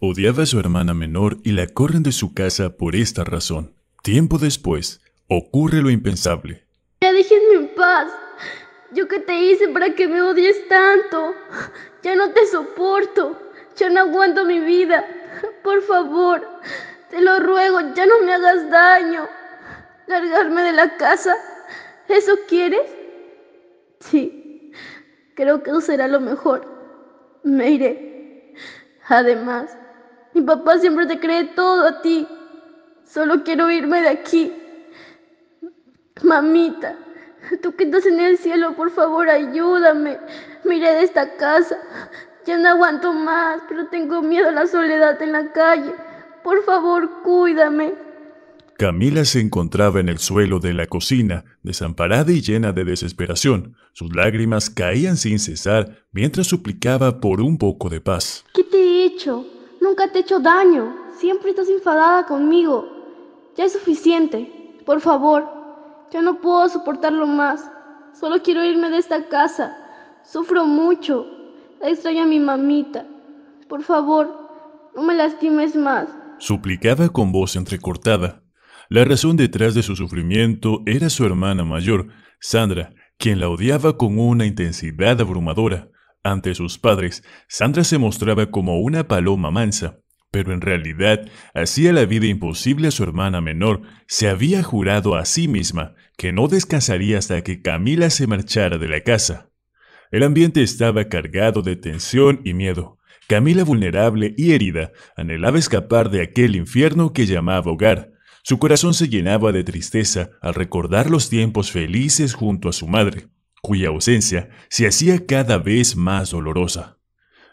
Odiaba a su hermana menor y la corren de su casa por esta razón. Tiempo después, ocurre lo impensable. Ya déjenme en paz. Yo qué te hice para que me odies tanto. Ya no te soporto. Ya no aguanto mi vida. Por favor, te lo ruego, ya no me hagas daño. Largarme de la casa. ¿Eso quieres? Sí, creo que será lo mejor. Me iré. Además, mi papá siempre te cree todo a ti. Solo quiero irme de aquí. Mamita, tú que estás en el cielo, por favor, ayúdame. Mire de esta casa. Ya no aguanto más, pero tengo miedo a la soledad en la calle. Por favor, cuídame. Camila se encontraba en el suelo de la cocina, desamparada y llena de desesperación. Sus lágrimas caían sin cesar mientras suplicaba por un poco de paz. ¿Qué te he hecho? Nunca te he hecho daño, siempre estás enfadada conmigo. Ya es suficiente, por favor. Ya no puedo soportarlo más. Solo quiero irme de esta casa. Sufro mucho. extraño a mi mamita. Por favor, no me lastimes más. Suplicaba con voz entrecortada. La razón detrás de su sufrimiento era su hermana mayor, Sandra, quien la odiaba con una intensidad abrumadora. Ante sus padres, Sandra se mostraba como una paloma mansa, pero en realidad hacía la vida imposible a su hermana menor. Se había jurado a sí misma que no descansaría hasta que Camila se marchara de la casa. El ambiente estaba cargado de tensión y miedo. Camila, vulnerable y herida, anhelaba escapar de aquel infierno que llamaba hogar. Su corazón se llenaba de tristeza al recordar los tiempos felices junto a su madre cuya ausencia se hacía cada vez más dolorosa.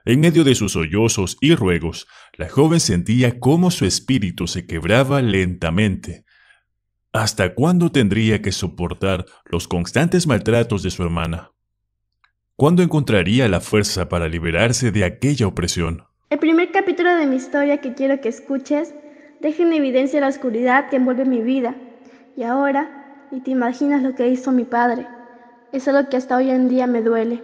En medio de sus sollozos y ruegos, la joven sentía cómo su espíritu se quebraba lentamente. ¿Hasta cuándo tendría que soportar los constantes maltratos de su hermana? ¿Cuándo encontraría la fuerza para liberarse de aquella opresión? El primer capítulo de mi historia que quiero que escuches deja en evidencia la oscuridad que envuelve mi vida. Y ahora, y te imaginas lo que hizo mi padre es lo que hasta hoy en día me duele.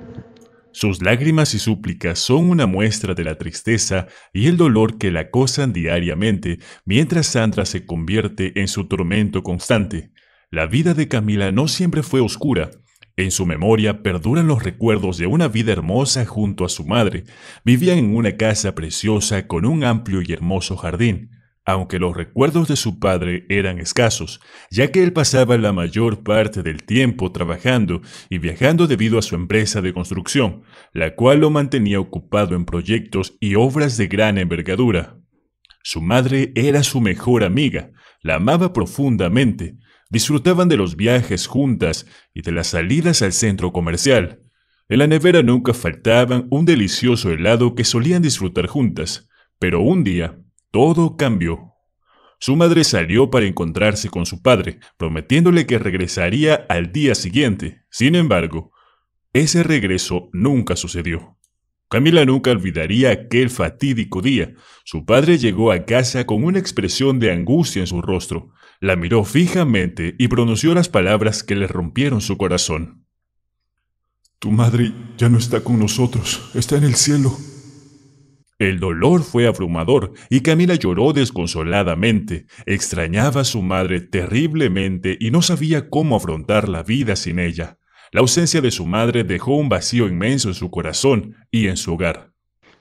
Sus lágrimas y súplicas son una muestra de la tristeza y el dolor que la acosan diariamente mientras Sandra se convierte en su tormento constante. La vida de Camila no siempre fue oscura. En su memoria perduran los recuerdos de una vida hermosa junto a su madre. Vivían en una casa preciosa con un amplio y hermoso jardín aunque los recuerdos de su padre eran escasos, ya que él pasaba la mayor parte del tiempo trabajando y viajando debido a su empresa de construcción, la cual lo mantenía ocupado en proyectos y obras de gran envergadura. Su madre era su mejor amiga, la amaba profundamente, disfrutaban de los viajes juntas y de las salidas al centro comercial. En la nevera nunca faltaban un delicioso helado que solían disfrutar juntas, pero un día todo cambió. Su madre salió para encontrarse con su padre, prometiéndole que regresaría al día siguiente. Sin embargo, ese regreso nunca sucedió. Camila nunca olvidaría aquel fatídico día. Su padre llegó a casa con una expresión de angustia en su rostro. La miró fijamente y pronunció las palabras que le rompieron su corazón. Tu madre ya no está con nosotros, está en el cielo. El dolor fue abrumador y Camila lloró desconsoladamente. Extrañaba a su madre terriblemente y no sabía cómo afrontar la vida sin ella. La ausencia de su madre dejó un vacío inmenso en su corazón y en su hogar.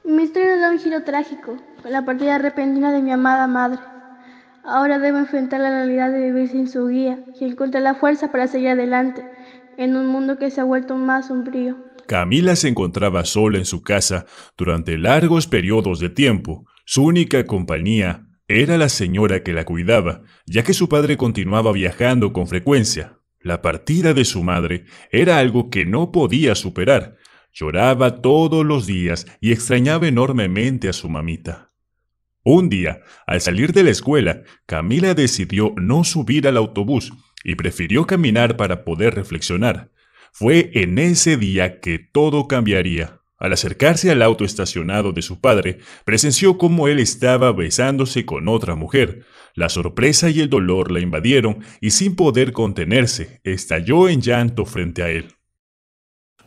Mi historia da un giro trágico con la partida repentina de mi amada madre. Ahora debo enfrentar la realidad de vivir sin su guía y encontrar la fuerza para seguir adelante en un mundo que se ha vuelto más sombrío. Camila se encontraba sola en su casa durante largos periodos de tiempo. Su única compañía era la señora que la cuidaba, ya que su padre continuaba viajando con frecuencia. La partida de su madre era algo que no podía superar. Lloraba todos los días y extrañaba enormemente a su mamita. Un día, al salir de la escuela, Camila decidió no subir al autobús y prefirió caminar para poder reflexionar. Fue en ese día que todo cambiaría. Al acercarse al auto estacionado de su padre, presenció cómo él estaba besándose con otra mujer. La sorpresa y el dolor la invadieron y sin poder contenerse, estalló en llanto frente a él.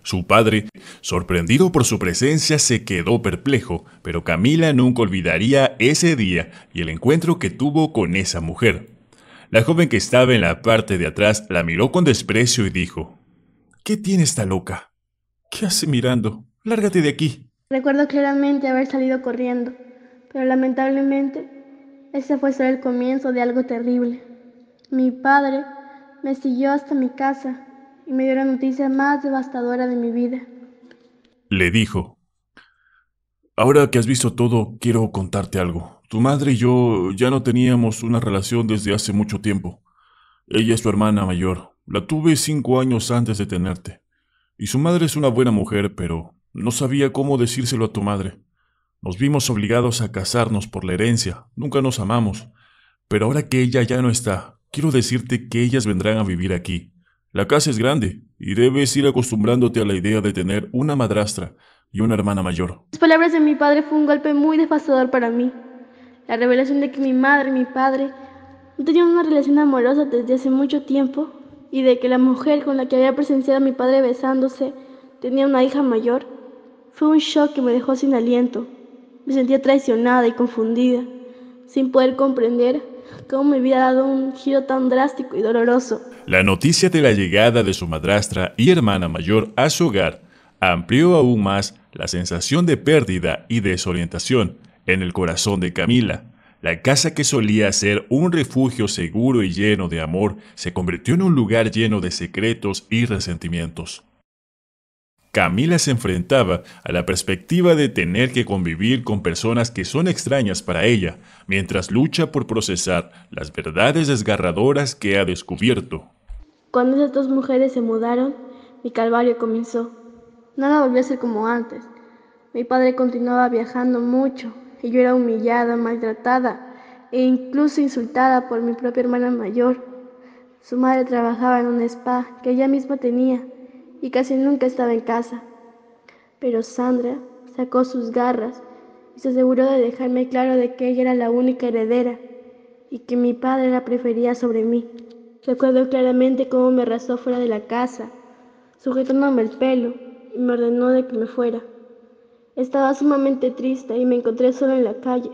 Su padre, sorprendido por su presencia, se quedó perplejo, pero Camila nunca olvidaría ese día y el encuentro que tuvo con esa mujer. La joven que estaba en la parte de atrás la miró con desprecio y dijo, ¿Qué tiene esta loca? ¿Qué hace mirando? Lárgate de aquí. Recuerdo claramente haber salido corriendo, pero lamentablemente ese fue solo el comienzo de algo terrible. Mi padre me siguió hasta mi casa y me dio la noticia más devastadora de mi vida. Le dijo, ahora que has visto todo, quiero contarte algo. Tu madre y yo ya no teníamos una relación desde hace mucho tiempo. Ella es tu hermana mayor, la tuve cinco años antes de tenerte. Y su madre es una buena mujer, pero no sabía cómo decírselo a tu madre. Nos vimos obligados a casarnos por la herencia, nunca nos amamos. Pero ahora que ella ya no está, quiero decirte que ellas vendrán a vivir aquí. La casa es grande, y debes ir acostumbrándote a la idea de tener una madrastra y una hermana mayor. Las palabras de mi padre fue un golpe muy devastador para mí. La revelación de que mi madre y mi padre no tenían una relación amorosa desde hace mucho tiempo y de que la mujer con la que había presenciado a mi padre besándose tenía una hija mayor, fue un shock que me dejó sin aliento. Me sentía traicionada y confundida, sin poder comprender cómo me había dado un giro tan drástico y doloroso. La noticia de la llegada de su madrastra y hermana mayor a su hogar amplió aún más la sensación de pérdida y desorientación en el corazón de Camila. La casa que solía ser un refugio seguro y lleno de amor se convirtió en un lugar lleno de secretos y resentimientos. Camila se enfrentaba a la perspectiva de tener que convivir con personas que son extrañas para ella, mientras lucha por procesar las verdades desgarradoras que ha descubierto. Cuando esas dos mujeres se mudaron, mi calvario comenzó. Nada volvió a ser como antes. Mi padre continuaba viajando mucho, y yo era humillada, maltratada e incluso insultada por mi propia hermana mayor. Su madre trabajaba en un spa que ella misma tenía y casi nunca estaba en casa. Pero Sandra sacó sus garras y se aseguró de dejarme claro de que ella era la única heredera y que mi padre la prefería sobre mí. Recuerdo claramente cómo me arrastró fuera de la casa, sujetándome el pelo y me ordenó de que me fuera. Estaba sumamente triste y me encontré solo en la calle,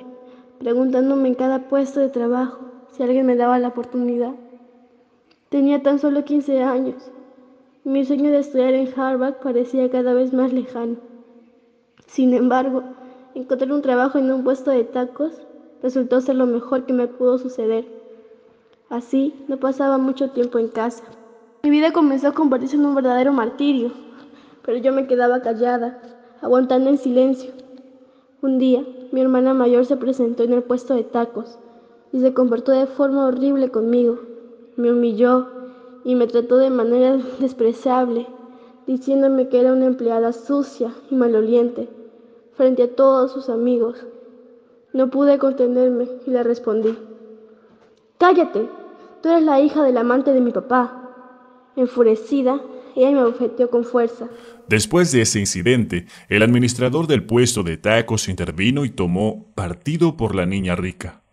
preguntándome en cada puesto de trabajo si alguien me daba la oportunidad. Tenía tan solo 15 años. mi sueño de estudiar en Harvard parecía cada vez más lejano. Sin embargo, encontrar un trabajo en un puesto de tacos resultó ser lo mejor que me pudo suceder. Así, no pasaba mucho tiempo en casa. Mi vida comenzó a convertirse en un verdadero martirio, pero yo me quedaba callada, aguantando en silencio. Un día, mi hermana mayor se presentó en el puesto de tacos y se comportó de forma horrible conmigo. Me humilló y me trató de manera despreciable, diciéndome que era una empleada sucia y maloliente frente a todos sus amigos. No pude contenerme y le respondí, Cállate, tú eres la hija del amante de mi papá. Enfurecida, ella me objetó con fuerza. Después de ese incidente, el administrador del puesto de tacos intervino y tomó partido por la niña rica.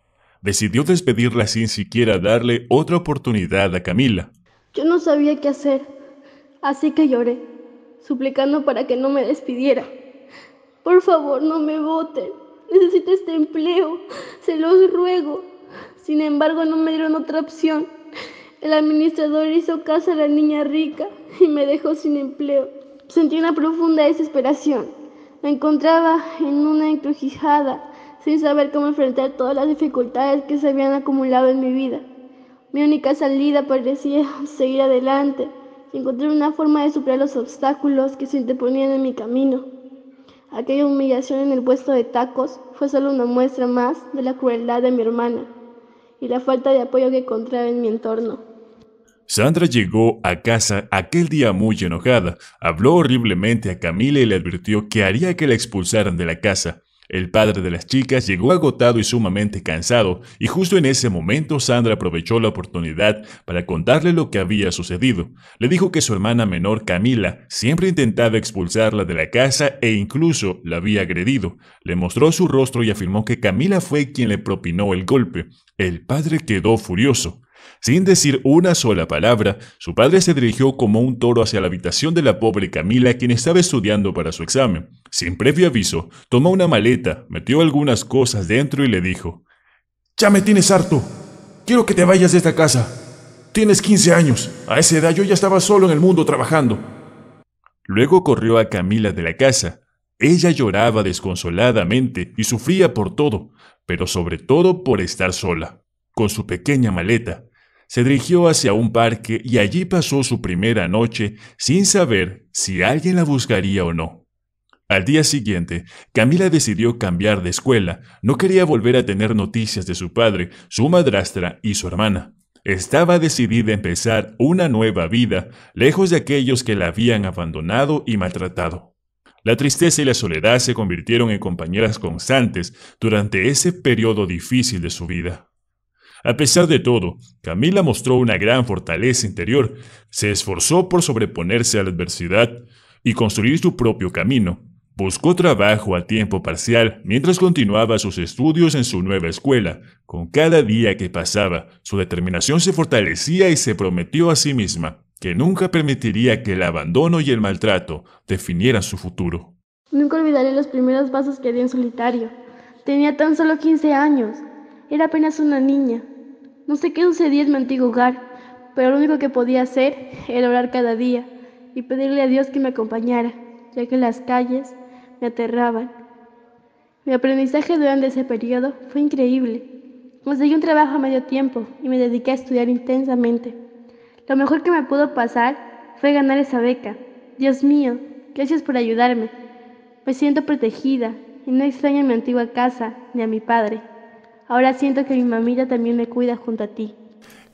Decidió despedirla sin siquiera darle otra oportunidad a Camila. Yo no sabía qué hacer, así que lloré, suplicando para que no me despidiera. Por favor, no me voten. Necesito este empleo, se los ruego. Sin embargo, no me dieron otra opción. El administrador hizo caso a la niña rica y me dejó sin empleo. Sentí una profunda desesperación. Me encontraba en una encrucijada, sin saber cómo enfrentar todas las dificultades que se habían acumulado en mi vida. Mi única salida parecía seguir adelante y encontrar una forma de superar los obstáculos que se interponían en mi camino. Aquella humillación en el puesto de tacos fue solo una muestra más de la crueldad de mi hermana y la falta de apoyo que encontraba en mi entorno. Sandra llegó a casa aquel día muy enojada, habló horriblemente a Camila y le advirtió que haría que la expulsaran de la casa. El padre de las chicas llegó agotado y sumamente cansado, y justo en ese momento Sandra aprovechó la oportunidad para contarle lo que había sucedido. Le dijo que su hermana menor Camila siempre intentaba expulsarla de la casa e incluso la había agredido. Le mostró su rostro y afirmó que Camila fue quien le propinó el golpe. El padre quedó furioso. Sin decir una sola palabra, su padre se dirigió como un toro hacia la habitación de la pobre Camila, quien estaba estudiando para su examen. Sin previo aviso, tomó una maleta, metió algunas cosas dentro y le dijo, Ya me tienes harto. Quiero que te vayas de esta casa. Tienes 15 años. A esa edad yo ya estaba solo en el mundo trabajando. Luego corrió a Camila de la casa. Ella lloraba desconsoladamente y sufría por todo, pero sobre todo por estar sola, con su pequeña maleta, se dirigió hacia un parque y allí pasó su primera noche sin saber si alguien la buscaría o no. Al día siguiente, Camila decidió cambiar de escuela. No quería volver a tener noticias de su padre, su madrastra y su hermana. Estaba decidida a empezar una nueva vida, lejos de aquellos que la habían abandonado y maltratado. La tristeza y la soledad se convirtieron en compañeras constantes durante ese periodo difícil de su vida. A pesar de todo, Camila mostró una gran fortaleza interior, se esforzó por sobreponerse a la adversidad y construir su propio camino. Buscó trabajo a tiempo parcial mientras continuaba sus estudios en su nueva escuela. Con cada día que pasaba, su determinación se fortalecía y se prometió a sí misma que nunca permitiría que el abandono y el maltrato definieran su futuro. Nunca olvidaré los primeros pasos que di en solitario. Tenía tan solo 15 años. Era apenas una niña. No sé qué sucedía en mi antiguo hogar, pero lo único que podía hacer era orar cada día y pedirle a Dios que me acompañara, ya que las calles me aterraban. Mi aprendizaje durante ese periodo fue increíble. Conseguí un trabajo a medio tiempo y me dediqué a estudiar intensamente. Lo mejor que me pudo pasar fue ganar esa beca. Dios mío, gracias por ayudarme. Me siento protegida y no extraño a mi antigua casa ni a mi padre. Ahora siento que mi mamita también me cuida junto a ti.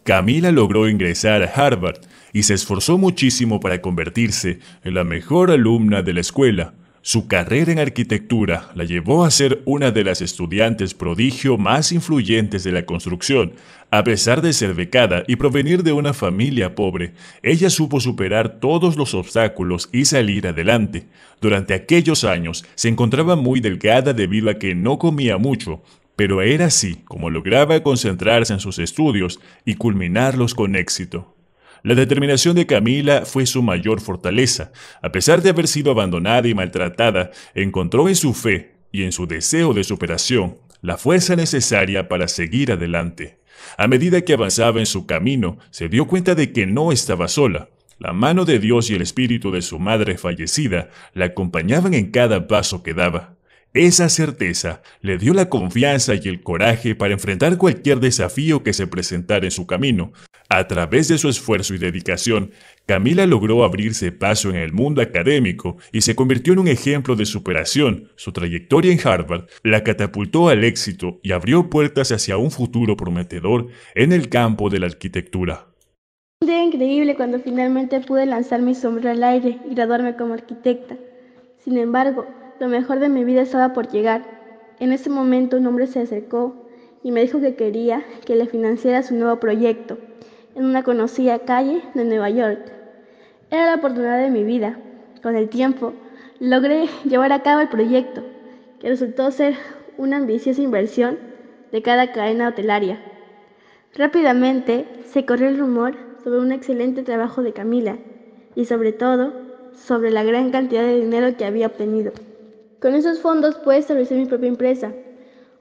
Camila logró ingresar a Harvard y se esforzó muchísimo para convertirse en la mejor alumna de la escuela. Su carrera en arquitectura la llevó a ser una de las estudiantes prodigio más influyentes de la construcción. A pesar de ser becada y provenir de una familia pobre, ella supo superar todos los obstáculos y salir adelante. Durante aquellos años se encontraba muy delgada debido a que no comía mucho, pero era así como lograba concentrarse en sus estudios y culminarlos con éxito. La determinación de Camila fue su mayor fortaleza. A pesar de haber sido abandonada y maltratada, encontró en su fe y en su deseo de superación la fuerza necesaria para seguir adelante. A medida que avanzaba en su camino, se dio cuenta de que no estaba sola. La mano de Dios y el espíritu de su madre fallecida la acompañaban en cada paso que daba. Esa certeza le dio la confianza y el coraje para enfrentar cualquier desafío que se presentara en su camino. A través de su esfuerzo y dedicación, Camila logró abrirse paso en el mundo académico y se convirtió en un ejemplo de superación. Su trayectoria en Harvard la catapultó al éxito y abrió puertas hacia un futuro prometedor en el campo de la arquitectura. Un increíble cuando finalmente pude lanzar mi sombra al aire y graduarme como arquitecta. Sin embargo, lo mejor de mi vida estaba por llegar. En ese momento un hombre se acercó y me dijo que quería que le financiara su nuevo proyecto en una conocida calle de Nueva York. Era la oportunidad de mi vida. Con el tiempo logré llevar a cabo el proyecto, que resultó ser una ambiciosa inversión de cada cadena hotelaria. Rápidamente se corrió el rumor sobre un excelente trabajo de Camila y sobre todo sobre la gran cantidad de dinero que había obtenido. Con esos fondos pude establecer mi propia empresa.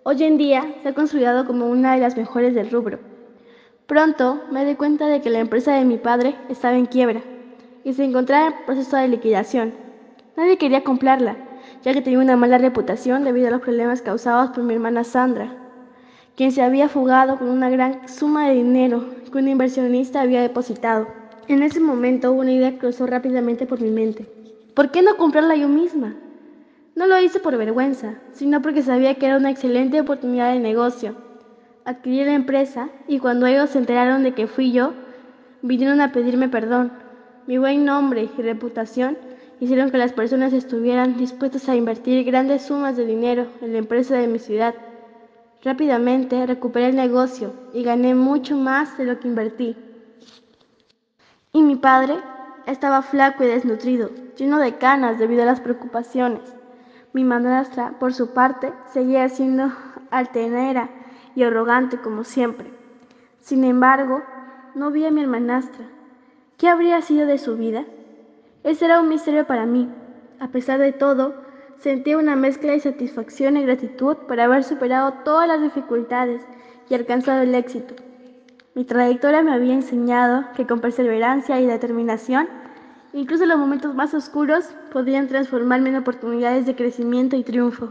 Hoy en día se ha consolidado como una de las mejores del rubro. Pronto me di cuenta de que la empresa de mi padre estaba en quiebra y se encontraba en proceso de liquidación. Nadie quería comprarla, ya que tenía una mala reputación debido a los problemas causados por mi hermana Sandra, quien se había fugado con una gran suma de dinero que un inversionista había depositado. En ese momento una idea cruzó rápidamente por mi mente. ¿Por qué no comprarla yo misma? No lo hice por vergüenza, sino porque sabía que era una excelente oportunidad de negocio. Adquirí la empresa y cuando ellos se enteraron de que fui yo, vinieron a pedirme perdón. Mi buen nombre y reputación hicieron que las personas estuvieran dispuestas a invertir grandes sumas de dinero en la empresa de mi ciudad. Rápidamente recuperé el negocio y gané mucho más de lo que invertí. Y mi padre estaba flaco y desnutrido, lleno de canas debido a las preocupaciones. Mi madrastra, por su parte, seguía siendo altenera y arrogante como siempre. Sin embargo, no vi a mi hermanastra. ¿Qué habría sido de su vida? Ese era un misterio para mí. A pesar de todo, sentía una mezcla de satisfacción y gratitud por haber superado todas las dificultades y alcanzado el éxito. Mi trayectoria me había enseñado que con perseverancia y determinación Incluso los momentos más oscuros podían transformarme en oportunidades de crecimiento y triunfo.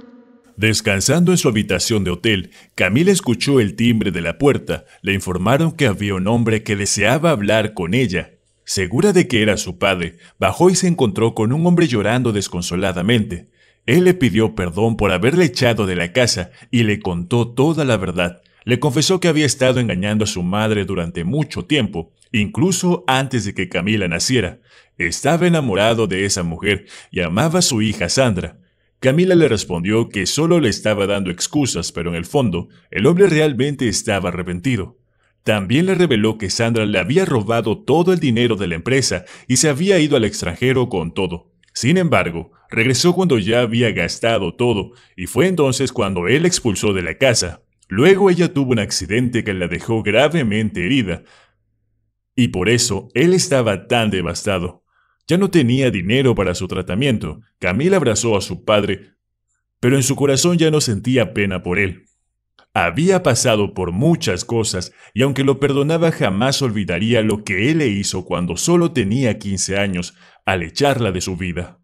Descansando en su habitación de hotel, Camila escuchó el timbre de la puerta. Le informaron que había un hombre que deseaba hablar con ella. Segura de que era su padre, bajó y se encontró con un hombre llorando desconsoladamente. Él le pidió perdón por haberle echado de la casa y le contó toda la verdad le confesó que había estado engañando a su madre durante mucho tiempo, incluso antes de que Camila naciera. Estaba enamorado de esa mujer y amaba a su hija Sandra. Camila le respondió que solo le estaba dando excusas, pero en el fondo, el hombre realmente estaba arrepentido. También le reveló que Sandra le había robado todo el dinero de la empresa y se había ido al extranjero con todo. Sin embargo, regresó cuando ya había gastado todo, y fue entonces cuando él expulsó de la casa. Luego ella tuvo un accidente que la dejó gravemente herida. Y por eso él estaba tan devastado. Ya no tenía dinero para su tratamiento. Camila abrazó a su padre, pero en su corazón ya no sentía pena por él. Había pasado por muchas cosas y aunque lo perdonaba jamás olvidaría lo que él le hizo cuando solo tenía 15 años al echarla de su vida.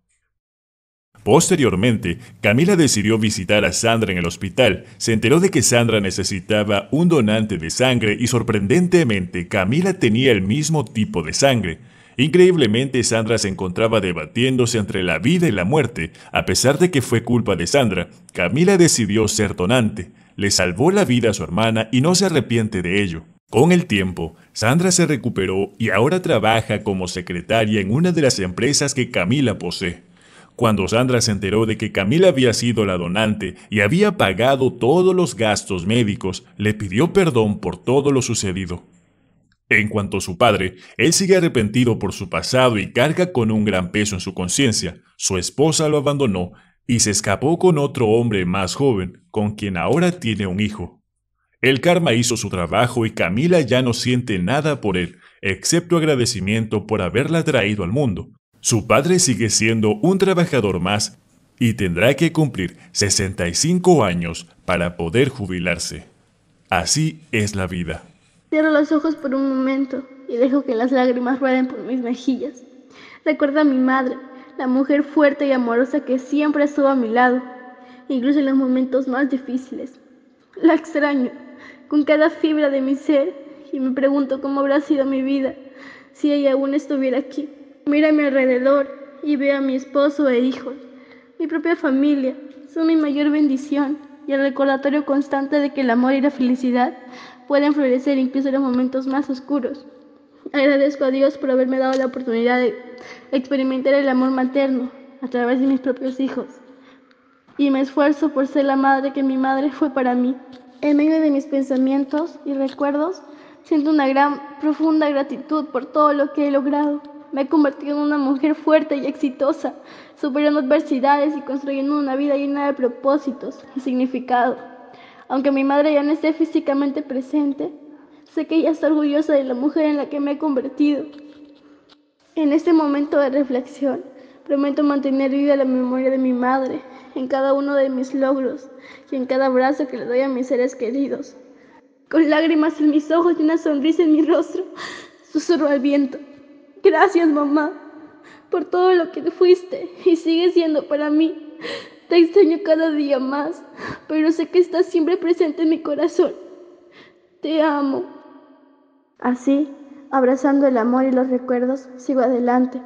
Posteriormente, Camila decidió visitar a Sandra en el hospital. Se enteró de que Sandra necesitaba un donante de sangre y sorprendentemente Camila tenía el mismo tipo de sangre. Increíblemente, Sandra se encontraba debatiéndose entre la vida y la muerte. A pesar de que fue culpa de Sandra, Camila decidió ser donante. Le salvó la vida a su hermana y no se arrepiente de ello. Con el tiempo, Sandra se recuperó y ahora trabaja como secretaria en una de las empresas que Camila posee. Cuando Sandra se enteró de que Camila había sido la donante y había pagado todos los gastos médicos, le pidió perdón por todo lo sucedido. En cuanto a su padre, él sigue arrepentido por su pasado y carga con un gran peso en su conciencia. Su esposa lo abandonó y se escapó con otro hombre más joven, con quien ahora tiene un hijo. El karma hizo su trabajo y Camila ya no siente nada por él, excepto agradecimiento por haberla traído al mundo. Su padre sigue siendo un trabajador más y tendrá que cumplir 65 años para poder jubilarse. Así es la vida. Cierro los ojos por un momento y dejo que las lágrimas rueden por mis mejillas. Recuerdo a mi madre, la mujer fuerte y amorosa que siempre estuvo a mi lado, incluso en los momentos más difíciles. La extraño, con cada fibra de mi ser, y me pregunto cómo habrá sido mi vida si ella aún estuviera aquí. Mira a mi alrededor y ve a mi esposo e hijos, mi propia familia, son mi mayor bendición y el recordatorio constante de que el amor y la felicidad pueden florecer incluso en los momentos más oscuros. Agradezco a Dios por haberme dado la oportunidad de experimentar el amor materno a través de mis propios hijos. Y me esfuerzo por ser la madre que mi madre fue para mí. En medio de mis pensamientos y recuerdos, siento una gran, profunda gratitud por todo lo que he logrado me he convertido en una mujer fuerte y exitosa, superando adversidades y construyendo una vida llena de propósitos y significado. Aunque mi madre ya no esté físicamente presente, sé que ella está orgullosa de la mujer en la que me he convertido. En este momento de reflexión, prometo mantener viva la memoria de mi madre en cada uno de mis logros y en cada abrazo que le doy a mis seres queridos. Con lágrimas en mis ojos y una sonrisa en mi rostro, susurro al viento. Gracias, mamá, por todo lo que fuiste y sigues siendo para mí. Te extraño cada día más, pero sé que estás siempre presente en mi corazón. Te amo. Así, abrazando el amor y los recuerdos, sigo adelante,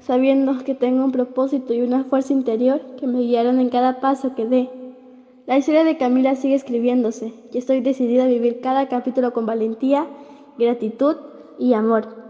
sabiendo que tengo un propósito y una fuerza interior que me guiarán en cada paso que dé. La historia de Camila sigue escribiéndose y estoy decidida a vivir cada capítulo con valentía, gratitud y amor.